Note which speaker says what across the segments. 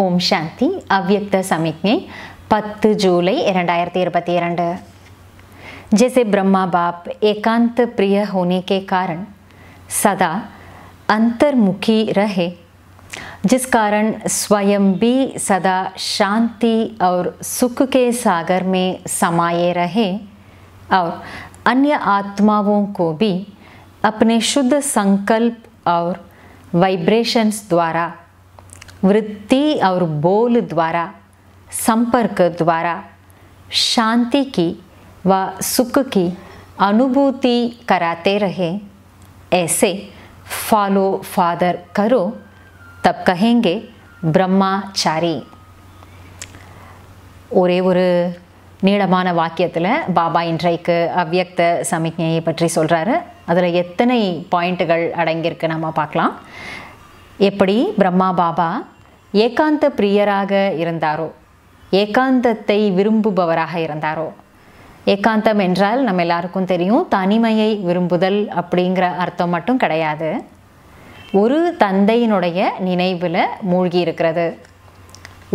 Speaker 1: ओम शांति अव्यक्त சமிக்ஞை पत्त जूले இரண்டாயிரத்தி இருபத்தி இரண்டு जैसे ब्रह्मा बाप एकांत प्रिय होने के कारण सदा अंतर्मुखी रहे जिस कारण स्वयं भी सदा शांति और सुख के सागर में समाये रहे और अन्य आत्माओं को भी अपने शुद्ध संकल्प और वाइब्रेशंस द्वारा वृत्ति और बोल द्वारा संपर्क द्वारा शांति की व सुख की अनुभूति कराते रहे ऐसे फॉलो फादर करो तब कहेंगे பிரம்மாச்சாரி ஒரே ஒரு நீளமான வாக்கியத்தில் பாபா இன்றைக்கு அவ்வியக்த சமிக்ஞையை பற்றி சொல்கிறாரு அதில் எத்தனை பாயிண்ட்டுகள் அடங்கியிருக்கு நம்ம பார்க்கலாம் எப்படி பிரம்மா பாபா ஏகாந்த பிரியராக இருந்தாரோ ஏகாந்தத்தை விரும்புபவராக இருந்தாரோ ஏகாந்தம் என்றால் நம்ம எல்லாருக்கும் தெரியும் தனிமையை விரும்புதல் அப்படிங்கிற அர்த்தம் மட்டும் கிடையாது ஒரு தந்தையினுடைய நினைவில் மூழ்கி இருக்கிறது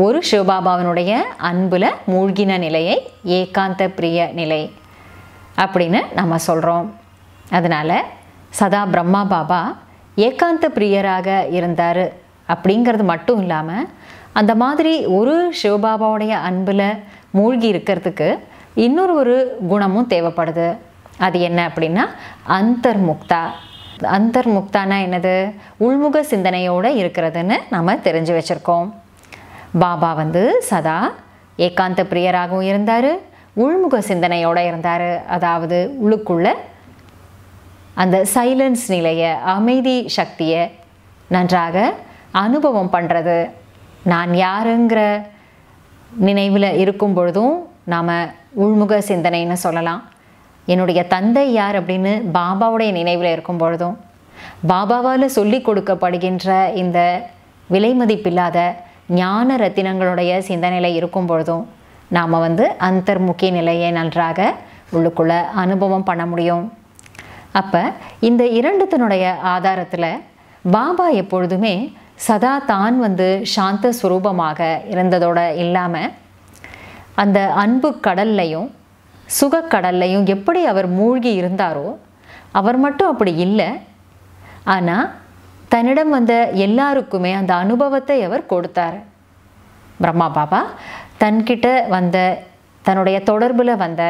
Speaker 1: ஒரு சிவபாபாவினுடைய அன்பில் மூழ்கின நிலையை ஏகாந்த பிரிய நிலை அப்படின்னு நம்ம சொல்கிறோம் அதனால் சதா பிரம்மா பாபா ஏகாந்த பிரியராக இருந்தார் அப்படிங்கிறது மட்டும் இல்லாமல் அந்த மாதிரி ஒரு சிவபாபாவுடைய அன்பில் மூழ்கி இருக்கிறதுக்கு இன்னொரு ஒரு குணமும் தேவைப்படுது அது என்ன அப்படின்னா அந்தர்முக்தா அந்தர்முக்தானா என்னது உள்முக சிந்தனையோடு இருக்கிறதுன்னு நம்ம தெரிஞ்சு வச்சுருக்கோம் பாபா வந்து சதா ஏகாந்த பிரியராகவும் இருந்தார் உள்முக சிந்தனையோடு இருந்தார் அதாவது உள்ளுக்குள்ள அந்த சைலன்ஸ் நிலையை அமைதி சக்தியை நன்றாக அனுபவம் பண்ணுறது நான் யாருங்கிற நினைவில் இருக்கும் பொழுதும் நாம் உள்முக சிந்தனைன்னு சொல்லலாம் என்னுடைய தந்தை யார் அப்படின்னு பாபாவுடைய நினைவில் இருக்கும் பொழுதும் பாபாவால் சொல்லி கொடுக்கப்படுகின்ற இந்த விலை மதிப்பில்லாத ஞான ரத்தினங்களுடைய சிந்தனையில் இருக்கும் பொழுதும் நாம் வந்து முக்கிய நிலையை நன்றாக உள்ளுக்குள்ளே அனுபவம் பண்ண முடியும் அப்போ இந்த இரண்டுத்தினுடைய ஆதாரத்தில் பாபா எப்பொழுதுமே சதா தான் வந்து சாந்த சுரூபமாக இருந்ததோட இல்லாமல் அந்த அன்பு கடல்லையும் சுகக்கடல்லையும் எப்படி அவர் மூழ்கி இருந்தாரோ அவர் மட்டும் அப்படி இல்லை ஆனால் தன்னிடம் வந்த எல்லாருக்குமே அந்த அனுபவத்தை அவர் கொடுத்தார் பிரம்மா பாபா தன்கிட்ட வந்த தன்னுடைய தொடர்பில் வந்த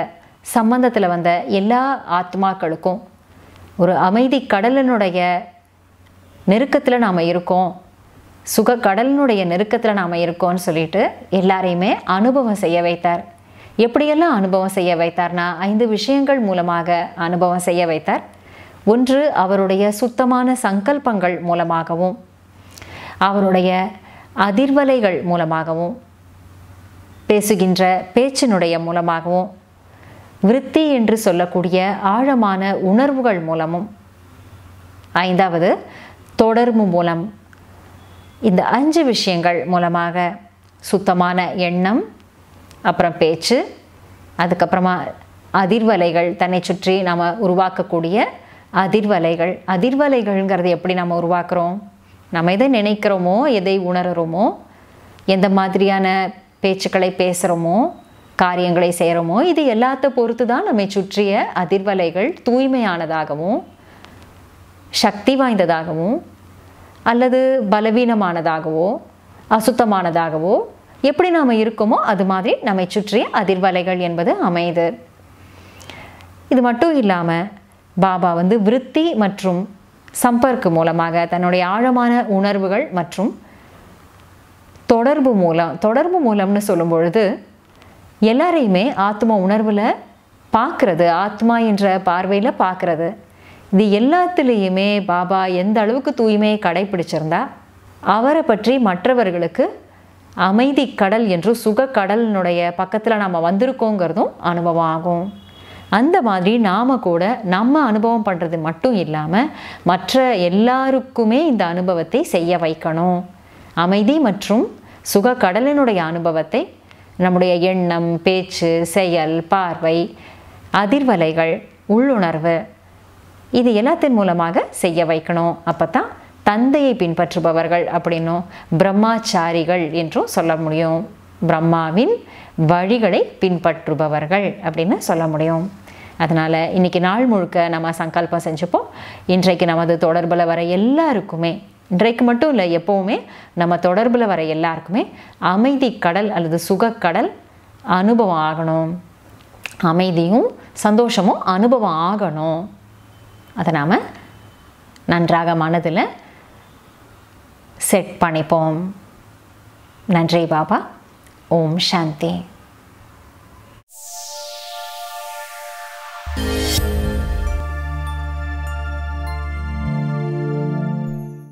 Speaker 1: சம்பந்தத்தில் வந்த எல்லா ஆத்மாக்களுக்கும் ஒரு அமைதி கடலினுடைய நெருக்கத்தில் நாம் இருக்கோம் சுக கடலினுடைய நெருக்கத்தில் நாம் இருக்கோம்னு சொல்லிட்டு எல்லாரையுமே அனுபவம் செய்ய வைத்தார் எப்படியெல்லாம் அனுபவம் செய்ய வைத்தார்னா ஐந்து விஷயங்கள் மூலமாக அனுபவம் செய்ய வைத்தார் ஒன்று அவருடைய சுத்தமான சங்கல்பங்கள் மூலமாகவும் அவருடைய அதிர்வலைகள் மூலமாகவும் பேசுகின்ற பேச்சினுடைய மூலமாகவும் விருத்தி என்று சொல்லக்கூடிய ஆழமான உணர்வுகள் மூலமும் ஐந்தாவது தொடர்பு மூலம் இந்த அஞ்சு விஷயங்கள் மூலமாக சுத்தமான எண்ணம் அப்புறம் பேச்சு அதுக்கப்புறமா அதிர்வலைகள் தன்னை சுற்றி நாம் உருவாக்கக்கூடிய அதிர்வலைகள் அதிர்வலைகள்ங்கிறது எப்படி நம்ம உருவாக்குறோம் நம்ம எதை நினைக்கிறோமோ எதை உணர்கிறோமோ எந்த மாதிரியான பேச்சுக்களை பேசுகிறோமோ காரியங்களை செய்கிறோமோ இது எல்லாத்த பொறுத்து தான் நம்மை சுற்றிய அதிர்வலைகள் தூய்மையானதாகவும் சக்தி வாய்ந்ததாகவும் அல்லது பலவீனமானதாகவோ அசுத்தமானதாகவோ எப்படி நாம் இருக்கோமோ அது மாதிரி நம்மை சுற்றிய அதிர்வலைகள் என்பது அமைது இது மட்டும் இல்லாமல் பாபா வந்து விருத்தி மற்றும் சம்பர்க்கு மூலமாக தன்னுடைய ஆழமான உணர்வுகள் மற்றும் தொடர்பு மூலம் தொடர்பு மூலம்னு சொல்லும் பொழுது எல்லாரையுமே ஆத்மா உணர்வில் பார்க்குறது ஆத்மா என்ற பார்வையில் பார்க்கறது இது எல்லாத்துலேயுமே பாபா எந்த அளவுக்கு தூய்மையை கடைபிடிச்சிருந்தா அவரை பற்றி மற்றவர்களுக்கு அமைதி கடல் என்றும் சுக கடலினுடைய பக்கத்தில் நாம் வந்திருக்கோங்கிறதும் அனுபவம் ஆகும் அந்த மாதிரி நாம் கூட நம்ம அனுபவம் பண்ணுறது மட்டும் இல்லாமல் மற்ற எல்லாருக்குமே இந்த அனுபவத்தை செய்ய வைக்கணும் அமைதி மற்றும் சுக கடலினுடைய அனுபவத்தை நம்முடைய எண்ணம் பேச்சு செயல் பார்வை அதிர்வலைகள் உள்ளுணர்வு இது எல்லாத்தின் மூலமாக செய்ய வைக்கணும் அப்போ தான் தந்தையை பின்பற்றுபவர்கள் அப்படின்னும் பிரம்மாச்சாரிகள் என்றும் சொல்ல முடியும் பிரம்மாவின் வழிகளை பின்பற்றுபவர்கள் அப்படின்னு சொல்ல முடியும் அதனால் இன்றைக்கி நாள் முழுக்க நம்ம சங்கல்பம் செஞ்சுப்போம் இன்றைக்கு நமது தொடர்பில் வர எல்லாருக்குமே இன்றைக்கு மட்டும் இல்லை எப்போவுமே நம்ம தொடர்பில் வர எல்லாருக்குமே அமைதி கடல் அல்லது சுகக்கடல் அனுபவம் ஆகணும் அமைதியும் சந்தோஷமும் அனுபவம் ஆகணும் அதை நாம் நன்றாக மனதில் செட் பண்ணிப்போம் நன்றி பாபா ஓம் சாந்தி